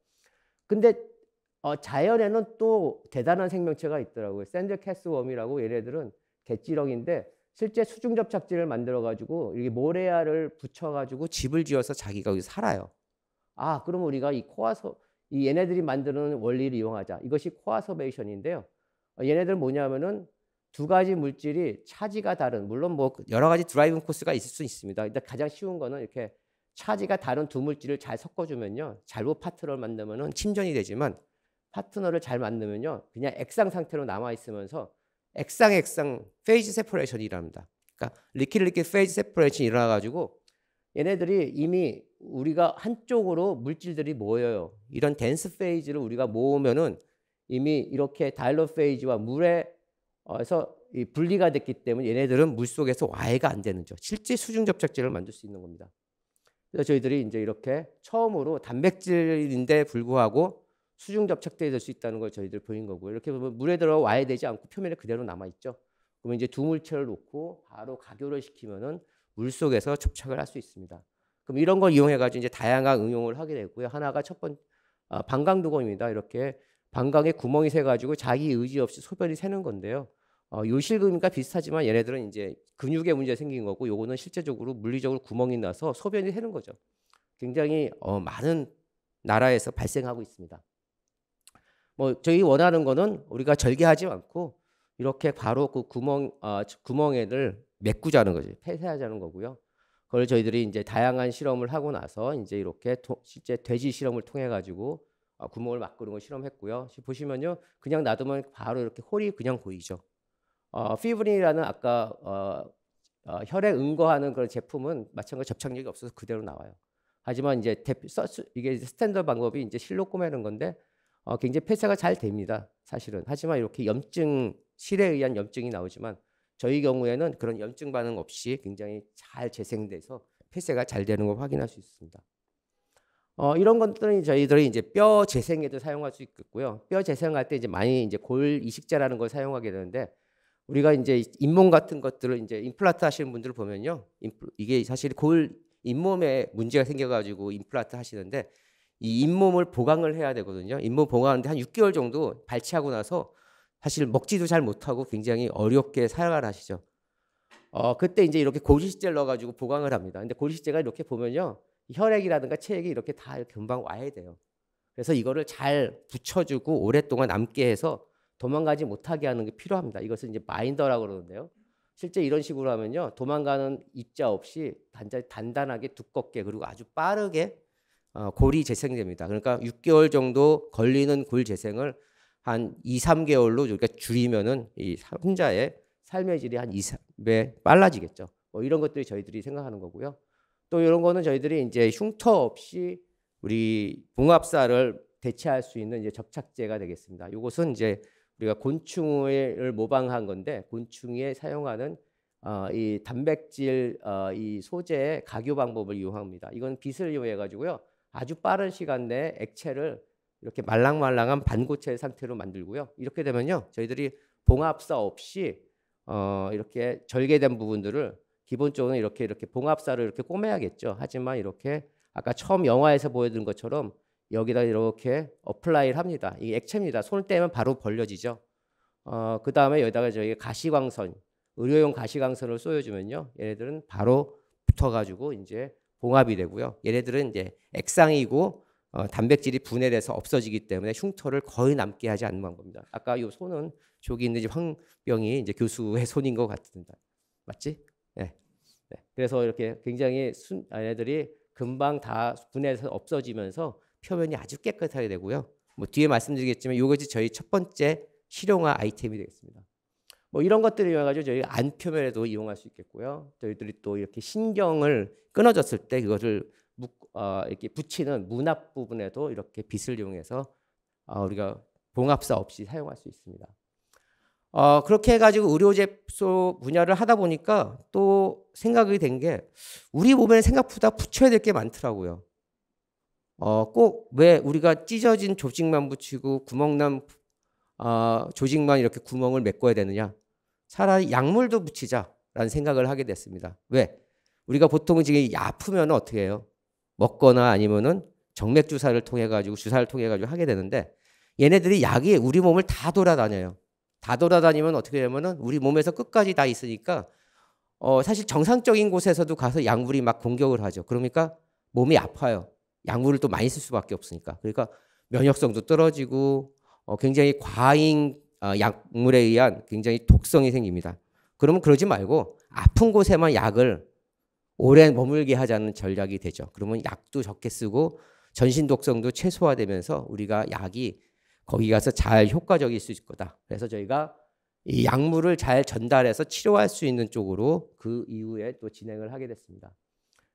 S1: 근데 어, 자연에는 또 대단한 생명체가 있더라고요. 샌드 캐스웜이라고 얘네들은 개지렁인데 실제 수중 접착제를 만들어 가지고 이렇게 모래알을 붙여 가지고 집을 지어서 자기가 여기 살아요. 아, 그럼 우리가 이 코아서 이 얘네들이 만드는 원리를 이용하자. 이것이 코아서베이션인데요. 어, 얘네들 뭐냐면은 두 가지 물질이 차지가 다른 물론 뭐 그 여러 가지 드라이빙 코스가 있을 수 있습니다. 일단 가장 쉬운 거는 이렇게 차지가 다른 두 물질을 잘 섞어주면요, 잘못 파트를 만나면은 침전이 되지만 파트너를 잘 만나면요. 그냥 액상 상태로 남아 있으면서 액상 액상 페이지 세퍼레이션이 일어납니다. 그러니까 리킬 리킬 페이지 세퍼레이션이 일어나 가지고 얘네들이 이미 우리가 한쪽으로 물질들이 모여요. 이런 댄스 페이지를 우리가 모으면은 이미 이렇게 다일러 페이지와 물에서 어이 분리가 됐기 때문에 얘네들은 물 속에서 와해가 안 되는 죠 실제 수중 접착제를 만들 수 있는 겁니다. 그래서 저희들이 이제 이렇게 처음으로 단백질인데 불구하고 수중 접착제어 될수 있다는 걸 저희들 보인 거고요. 이렇게 보면 물에 들어와야 되지 않고 표면에 그대로 남아 있죠. 그러면 이제 두물체를 놓고 바로 가교를 시키면은 물 속에서 접착을 할 수 있습니다. 그럼 이런 걸 이용해 가지고 이제 다양한 응용을 하게 되고요. 하나가 첫번 아, 방광두검입니다. 이렇게 방광에 구멍이 새 가지고 자기 의지 없이 소변이 새는 건데요. 어, 요실금과 비슷하지만 얘네들은 이제 근육에 문제 생긴 거고 요거는 실제적으로 물리적으로 구멍이 나서 소변이 새는 거죠. 굉장히 어, 많은 나라에서 발생하고 있습니다. 뭐 저희 원하는 거는 우리가 절개하지 않고 이렇게 바로 그 구멍 아, 구멍에를 메꾸자는 거지 폐쇄하자는 거고요. 그걸 저희들이 이제 다양한 실험을 하고 나서 이제 이렇게 도, 실제 돼지 실험을 통해 가지고 아, 구멍을 막는 걸 실험했고요. 보시면요, 그냥 놔두면 바로 이렇게 홀이 그냥 보이죠. 어, 피브린이라는 아까 어, 어, 혈액 응거하는 그런 제품은 마찬가지 접착력이 없어서 그대로 나와요. 하지만 이제 대, 서, 이게 스탠더 방법이 이제 실로 꼬매는 건데 어, 굉장히 폐쇄가 잘 됩니다. 사실은. 하지만 이렇게 염증, 실에 의한 염증이 나오지만 저희 경우에는 그런 염증 반응 없이 굉장히 잘 재생돼서 폐쇄가 잘 되는 걸 확인할 수 있습니다. 어, 이런 것들은 저희들이 이제 뼈 재생에도 사용할 수 있겠고요. 뼈 재생할 때 이제 많이 이제 골이식자라는걸 사용하게 되는데 우리가 이제 잇몸 같은 것들을 이제 임플란트 하시는 분들을 보면요. 임플, 이게 사실 골 잇몸에 문제가 생겨가지고 임플란트 하시는데 이 잇몸을 보강을 해야 되거든요. 잇몸 보강하는데 한 6개월 정도 발치하고 나서 사실 먹지도 잘 못하고 굉장히 어렵게 살아을 하시죠. 어, 그때 이제 이렇게 고지식제를 넣어가지고 보강을 합니다. 근데 고지식제가 이렇게 보면요. 혈액이라든가 체액이 이렇게 다 금방 와야 돼요. 그래서 이거를 잘 붙여주고 오랫동안 남게 해서 도망가지 못하게 하는 게 필요합니다. 이것은 이제 마인더라고 그러는데요. 실제 이런 식으로 하면요. 도망가는 입자 없이 단단하게 두껍게 그리고 아주 빠르게 어, 골이 재생됩니다. 그러니까 6개월 정도 걸리는 골 재생을 한 2, 3개월로 우리가 줄이면은 이 혼자의 삶의 질이 한 2, 3배 빨라지겠죠. 뭐 이런 것들이 저희들이 생각하는 거고요. 또 이런 거는 저희들이 이제 흉터 없이 우리 봉합사를 대체할 수 있는 이제 접착제가 되겠습니다. 이것은 이제 우리가 곤충을 모방한 건데 곤충에 사용하는 어, 이 단백질 어, 이 소재의 가교 방법을 이용합니다. 이건 빛을 이용해 가지고요. 아주 빠른 시간 내에 액체를 이렇게 말랑말랑한 반고체 상태로 만들고요. 이렇게 되면요. 저희들이 봉합사 없이 어, 이렇게 절개된 부분들을 기본적으로 이렇게 이렇게 봉합사를 이렇게 꼬매야겠죠. 하지만 이렇게 아까 처음 영화에서 보여드린 것처럼 여기다 이렇게 어플라이를 합니다. 이 액체입니다. 손을 떼면 바로 벌려지죠. 어, 그 다음에 여기다가 저희 가시광선, 의료용 가시광선을 쏘여주면요. 얘네들은 바로 붙어가지고 이제 봉합이 되고요. 얘네들은 이제 액상이고 어, 단백질이 분해돼서 없어지기 때문에 흉터를 거의 남게 하지 않는 방법입니다. 아까 이 손은 저기 있는 이제 황병이 이제 교수의 손인 것 같습니다. 맞지? 네. 네. 그래서 이렇게 굉장히 순, 아, 얘네들이 금방 다 분해해서 없어지면서 표면이 아주 깨끗하게 되고요. 뭐 뒤에 말씀드리겠지만 이것이 저희 첫 번째 실용화 아이템이 되겠습니다. 뭐 이런 것들을 이용해가지고 저희 안 표면에도 이용할 수 있겠고요. 저희들이 또 이렇게 신경을 끊어졌을 때 그것을 무, 어, 이렇게 붙이는 문합 부분에도 이렇게 빛을 이용해서 어, 우리가 봉합사 없이 사용할 수 있습니다. 어, 그렇게 해가지고 의료제소 분야를 하다 보니까 또 생각이 된 게 우리 몸에 생각보다 붙여야 될 게 많더라고요. 어, 꼭 왜 우리가 찢어진 조직만 붙이고 구멍난 어, 조직만 이렇게 구멍을 메꿔야 되느냐. 차라리 약물도 붙이자라는 생각을 하게 됐습니다. 왜? 우리가 보통 지금 아프면 어떻게 해요? 먹거나 아니면은 정맥 주사를 통해 가지고 주사를 통해 가지고 하게 되는데 얘네들이 약이 우리 몸을 다 돌아다녀요. 다 돌아다니면 어떻게 되면은 우리 몸에서 끝까지 다 있으니까 어 사실 정상적인 곳에서도 가서 약물이 막 공격을 하죠. 그러니까 몸이 아파요. 약물을 또 많이 쓸 수밖에 없으니까. 그러니까 면역성도 떨어지고 어 굉장히 과잉 어, 약물에 의한 굉장히 독성이 생깁니다. 그러면 그러지 말고 아픈 곳에만 약을 오래 머물게 하자는 전략이 되죠. 그러면 약도 적게 쓰고 전신 독성도 최소화되면서 우리가 약이 거기 가서 잘 효과적일 수 있을 거다. 그래서 저희가 이 약물을 잘 전달해서 치료할 수 있는 쪽으로 그 이후에 또 진행을 하게 됐습니다.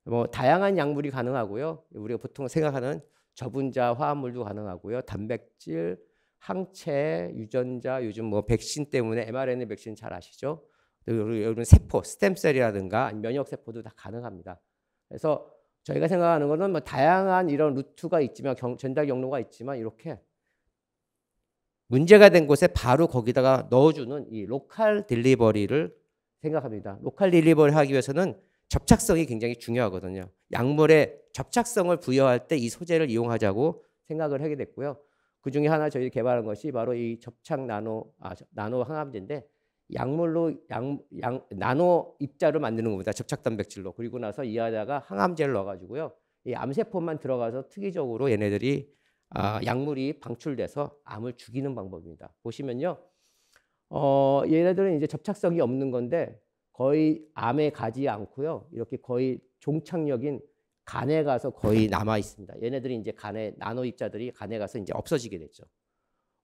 S1: 뭐 다양한 약물이 가능하고요. 우리가 보통 생각하는 저분자 화합물도 가능하고요. 단백질, 항체 유전자 요즘 뭐 백신 때문에 mRNA 백신 잘 아시죠? 여러분 세포 스템셀이라든가 면역 세포도 다 가능합니다. 그래서 저희가 생각하는 거는 뭐 다양한 이런 루트가 있지만 경, 전달 경로가 있지만 이렇게 문제가 된 곳에 바로 거기다가 넣어주는 이 로컬 딜리버리를 생각합니다. 로컬 딜리버리 하기 위해서는 접착성이 굉장히 중요하거든요. 약물에 접착성을 부여할 때 이 소재를 이용하자고 생각을 하게 됐고요. 그 중에 하나 저희 개발한 것이 바로 이 접착 나노 아, 나노 항암제인데 약물로 양, 양 나노 입자를 만드는 겁니다. 접착 단백질로. 그리고 나서 이 안에다가 항암제를 넣어 가지고요. 이 암세포만 들어가서 특이적으로 얘네들이 아, 약물이 방출돼서 암을 죽이는 방법입니다. 보시면요. 어, 얘네들은 이제 접착성이 없는 건데 거의 암에 가지 않고요. 이렇게 거의 종착력인 간에 가서 거의 남아 있습니다. 얘네들이 이제 간에 나노 입자들이 간에 가서 이제 없어지게 됐죠.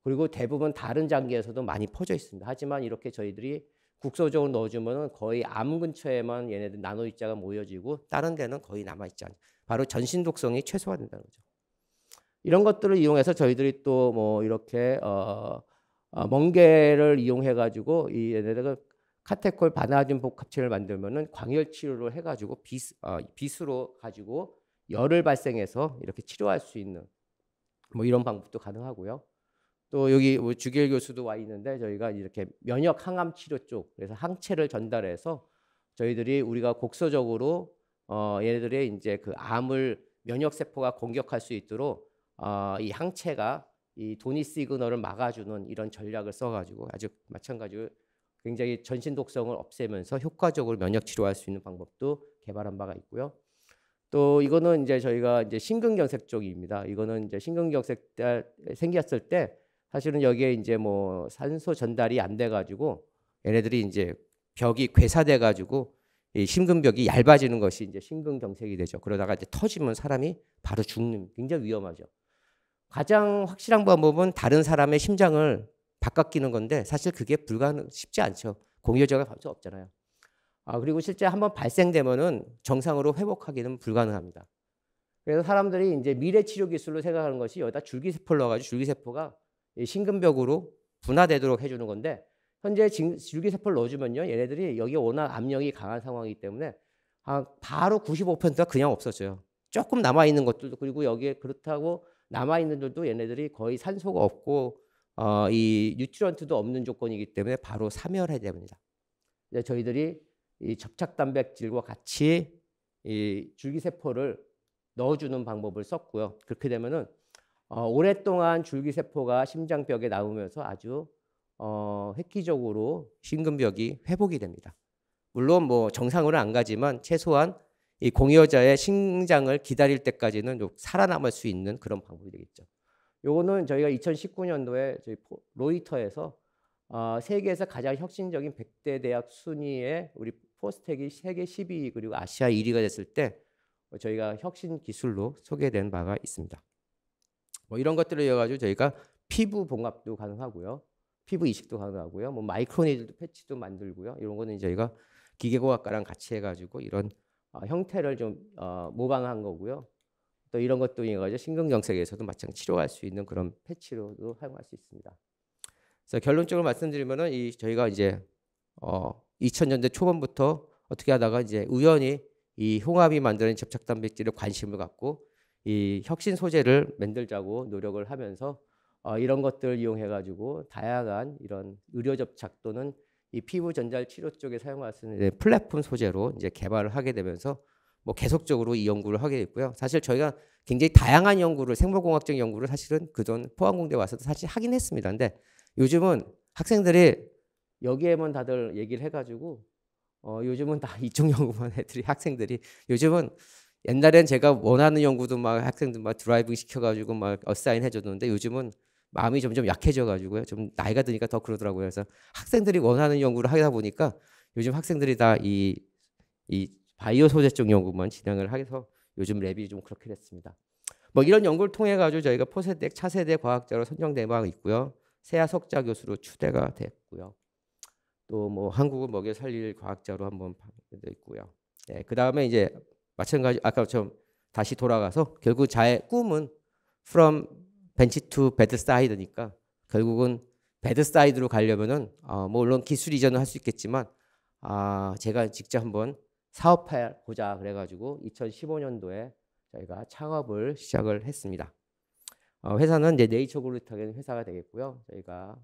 S1: 그리고 대부분 다른 장기에서도 많이 퍼져 있습니다. 하지만 이렇게 저희들이 국소적으로 넣어주면 거의 암 근처에만 얘네들 나노 입자가 모여지고 다른 데는 거의 남아 있지 않죠. 바로 전신 독성이 최소화된다는 거죠. 이런 것들을 이용해서 저희들이 또 뭐 이렇게 어, 어 멍게를 이용해 가지고 이 얘네들은 카테콜 바나딘 복합체를 만들면은 광열 치료를 해가지고 빛, 어, 빛으로 가지고 열을 발생해서 이렇게 치료할 수 있는 뭐 이런 방법도 가능하고요. 또 여기 뭐 주길 교수도 와 있는데 저희가 이렇게 면역 항암 치료 쪽 그래서 항체를 전달해서 저희들이 우리가 곡소적으로 어 얘네들의 이제 그 암을 면역 세포가 공격할 수 있도록 어 이 항체가 이 도니 시그널을 막아주는 이런 전략을 써가지고 아주 마찬가지로 굉장히 전신 독성을 없애면서 효과적으로 면역 치료할 수 있는 방법도 개발한 바가 있고요. 또 이거는 이제 저희가 이제 심근경색 쪽입니다. 이거는 이제 심근경색 때 생겼을 때 사실은 여기에 이제 뭐 산소 전달이 안 돼가지고 얘네들이 이제 벽이 괴사돼가지고 이 심근벽이 얇아지는 것이 이제 심근경색이 되죠. 그러다가 이제 터지면 사람이 바로 죽는 굉장히 위험하죠. 가장 확실한 방법은 다른 사람의 심장을 바꿔끼는 건데 사실 그게 불가능 쉽지 않죠. 공유자가 갈수 없잖아요. 아, 그리고 실제 한번 발생되면은 정상으로 회복하기는 불가능합니다. 그래서 사람들이 이제 미래 치료 기술로 생각하는 것이 여기다 줄기세포를 넣어가지고 줄기세포가 심근벽으로 분화되도록 해주는 건데 현재 줄기세포를 넣어주면요 얘네들이 여기에 워낙 압력이 강한 상황이기 때문에 아, 바로 95%가 그냥 없어져요. 조금 남아 있는 것들도 그리고 여기에 그렇다고 남아 있는 들도 얘네들이 거의 산소가 없고 어, 이 뉴트런트도 없는 조건이기 때문에 바로 사멸해야 됩니다. 저희들이 이 접착 단백질과 같이 이 줄기세포를 넣어주는 방법을 썼고요. 그렇게 되면은 어, 오랫동안 줄기세포가 심장벽에 남으면서 아주 어, 획기적으로 심근벽이 회복이 됩니다. 물론 뭐 정상으로 안 가지만 최소한 이 공여자의 심장을 기다릴 때까지는 살아남을 수 있는 그런 방법이 되겠죠. 요거는 저희가 2019년도에 저희 로이터에서 어, 세계에서 가장 혁신적인 100대 대학 순위에 우리 포스텍이 세계 12위 그리고 아시아 1위가 됐을 때 저희가 혁신 기술로 소개된 바가 있습니다. 뭐 이런 것들을 이어 가지고 저희가 피부 봉합도 가능하고요. 피부 이식도 가능하고요. 뭐 마이크로니들도 패치도 만들고요. 이런 거는 저희가 기계공학과랑 같이 해 가지고 이런 어, 형태를 좀 어, 모방한 거고요. 또 이런 것도 이용해서 신경색에서도 마찬가지 치료할 수 있는 그런 패치로도 사용할 수 있습니다. 그래서 결론적으로 말씀드리면은 이 저희가 이제 어 2000년대 초반부터 어떻게 하다가 이제 우연히 이 홍합이 만드는 접착 단백질에 관심을 갖고 이 혁신 소재를 만들자고 노력을 하면서 어 이런 것들 을 이용해 가지고 다양한 이런 의료 접착 또는 이 피부 전달 치료 쪽에 사용할 수 있는 플랫폼 소재로 이제 개발을 하게 되면서 뭐 계속적으로 이 연구를 하게 됐고요. 사실 저희가 굉장히 다양한 연구를 생물공학적 연구를 사실은 그 전 포항공대 와서도 사실 하긴 했습니다. 근데 요즘은 학생들이 여기에만 다들 얘기를 해가지고 어, 요즘은 다 이쪽 연구만 애들이 학생들이 요즘은 옛날엔 제가 원하는 연구도 막 학생들 막 드라이빙 시켜가지고 막 어사인 해줬는데 요즘은 마음이 점점 약해져가지고요. 좀 나이가 드니까 더 그러더라고요. 그래서 학생들이 원하는 연구를 하다 보니까 요즘 학생들이 다이이 바이오 소재 쪽 연구만 진행을 하게서 요즘 랩이 좀 그렇게 됐습니다. 뭐 이런 연구를 통해 가지고 저희가 포세덱 차세대 과학자로 선정된 바가 있고요. 세아 석자 교수로 추대가 됐고요. 또 뭐 한국을 먹여 살릴 과학자로 한번 되어 있고요. 네, 그 다음에 이제 마찬가지 아까처럼 다시 돌아가서 결국 자의 꿈은 from 벤치 투 배드 사이드니까 결국은 배드 사이드로 가려면은 어, 뭐 물론 기술 이전을 할 수 있겠지만 아 제가 직접 한번 사업해보자 그래가지고 2015년도에 저희가 창업을 시작을 했습니다. 어, 회사는 이제 네이처 그룹이라는 회사가 되겠고요. 저희가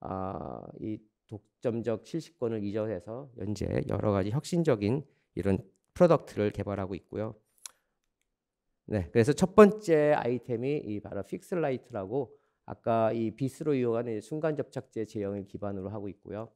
S1: 아, 이 독점적 실시권을 이전해서 현재 여러 가지 혁신적인 이런 프로덕트를 개발하고 있고요. 네, 그래서 첫 번째 아이템이 이 바로 픽스라이트라고 아까 이 비스로 이용하는 순간 접착제 제형을 기반으로 하고 있고요.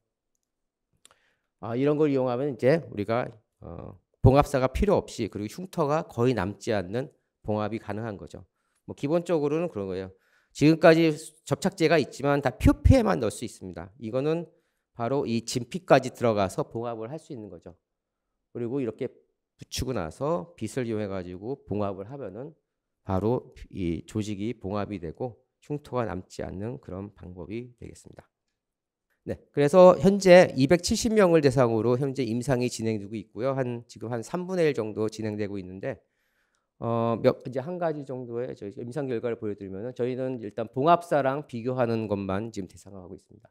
S1: 아, 이런 걸 이용하면 이제 우리가 어, 봉합사가 필요 없이 그리고 흉터가 거의 남지 않는 봉합이 가능한 거죠. 뭐 기본적으로는 그런 거예요. 지금까지 접착제가 있지만 다 표피에만 넣을 수 있습니다. 이거는 바로 이 진피까지 들어가서 봉합을 할 수 있는 거죠. 그리고 이렇게 붙이고 나서 빛을 이용해 가지고 봉합을 하면은 바로 이 조직이 봉합이 되고 흉터가 남지 않는 그런 방법이 되겠습니다. 네. 그래서 현재 270명을 대상으로 현재 임상이 진행되고 있고요. 한 지금 한 3분의 1 정도 진행되고 있는데 어, 몇, 이제 한 가지 정도의 저희 임상 결과를 보여드리면 저희는 일단 봉합사랑 비교하는 것만 지금 대상화하고 있습니다.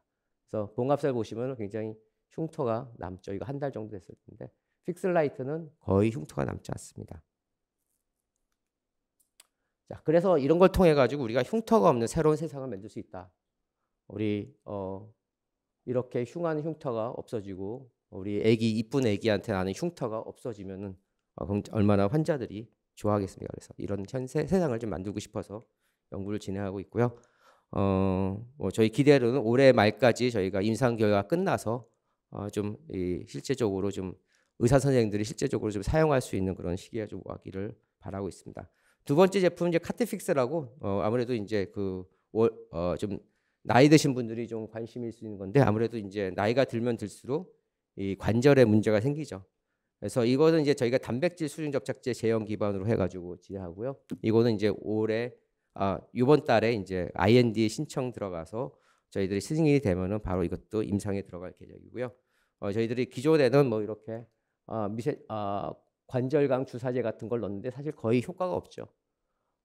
S1: 그래서 봉합사를 보시면 굉장히 흉터가 남죠. 이거 한 달 정도 됐을 텐데 픽슬라이트는 거의 흉터가 남지 않습니다. 자, 그래서 이런 걸 통해 가지고 우리가 흉터가 없는 새로운 세상을 만들 수 있다. 우리 어, 이렇게 흉한 흉터가 없어지고 우리 애기 이쁜 애기한테 나는 흉터가 없어지면은 어, 얼마나 환자들이 좋아하겠습니까? 그래서 이런 현 세상을 세좀 만들고 싶어서 연구를 진행하고 있고요. 어, 뭐 저희 기대로는 올해 말까지 저희가 임상 결과 끝나서 어, 좀 이, 실제적으로 좀 의사 선생님들이 실제적으로 좀 사용할 수 있는 그런 시기가 좀 와기를 바라고 있습니다. 두 번째 제품 이제 카트픽스라고 어, 아무래도 이제 그좀 어, 나이 드신 분들이 좀 관심일 수 있는 건데 아무래도 이제 나이가 들면 들수록 이 관절에 문제가 생기죠. 그래서 이거는 이제 저희가 단백질 수중 접착제 제형 기반으로 해가지고 진행하고요. 이거는 이제 올해 아 이번 달에 이제 IND 신청 들어가서 저희들이 승인이 되면은 바로 이것도 임상에 들어갈 계획이고요. 어, 저희들이 기존에는 뭐 이렇게 아, 미세 아, 관절강 주사제 같은 걸 넣는데 사실 거의 효과가 없죠.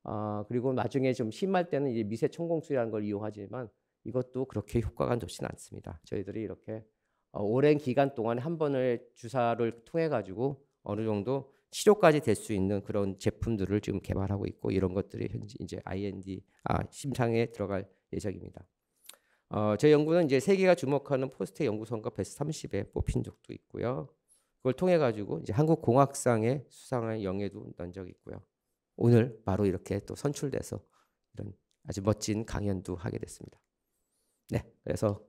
S1: 아, 그리고 나중에 좀 심할 때는 이제 미세 청공술이라는 걸 이용하지만 이것도 그렇게 효과가 좋지는 않습니다. 저희들이 이렇게 어, 오랜 기간 동안한 번을 주사를 통해 가지고 어느 정도 치료까지 될 수 있는 그런 제품들을 지금 개발하고 있고 이런 것들이 현재 이제 IND 아, 심상에 들어갈 예정입니다. 어, 제 연구는 이제 세계가 주목하는 포스트 연구성과 베스트 30에 뽑힌 적도 있고요. 그걸 통해 가지고 이제 한국 공학상의 수상한 영예도 난적 있고요. 오늘 바로 이렇게 또 선출돼서 이런 아주 멋진 강연도 하게 됐습니다. 네, 그래서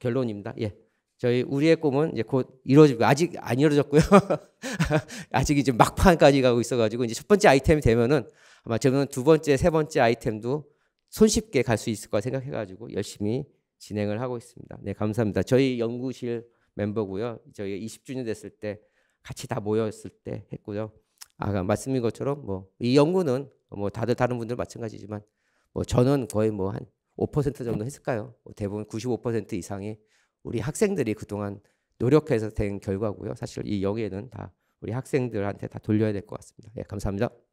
S1: 결론입니다. 예. 저희 우리의 꿈은 이제 곧 이루어지고 아직 안 이루어졌고요. 아직 이제 막판까지 가고 있어가지고 이제 첫 번째 아이템이 되면은 아마 저는 두 번째, 세 번째 아이템도 손쉽게 갈 수 있을 거 생각해가지고 열심히 진행을 하고 있습니다. 네, 감사합니다. 저희 연구실 멤버고요. 저희 20주년 됐을 때 같이 다 모였을 때 했고요. 아까 말씀인 것처럼 뭐 이 연구는 뭐 다들 다른 분들 마찬가지지만 뭐 저는 거의 뭐한 5% 정도 했을까요? 대부분 95% 이상이 우리 학생들이 그동안 노력해서 된 결과고요. 사실 이 영예는 다 우리 학생들한테 다 돌려야 될 것 같습니다. 예, 감사합니다.